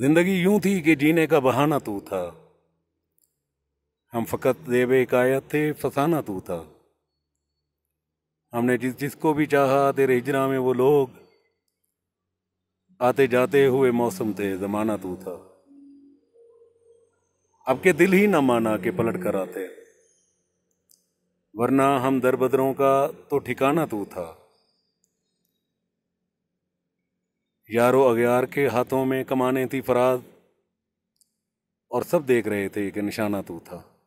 जिंदगी यूं थी कि जीने का बहाना तू था हम फकत देवे कायत थे फसाना तू था हमने जिस जिसको भी चाहा तेरे हिजरा में वो लोग आते जाते हुए मौसम थे जमाना तू था अब के दिल ही ना माना के पलट कर आते वरना हम दरबदरों का तो ठिकाना तू था यारो अगार के हाथों में कमाने थी फराद और सब देख रहे थे कि निशाना तू था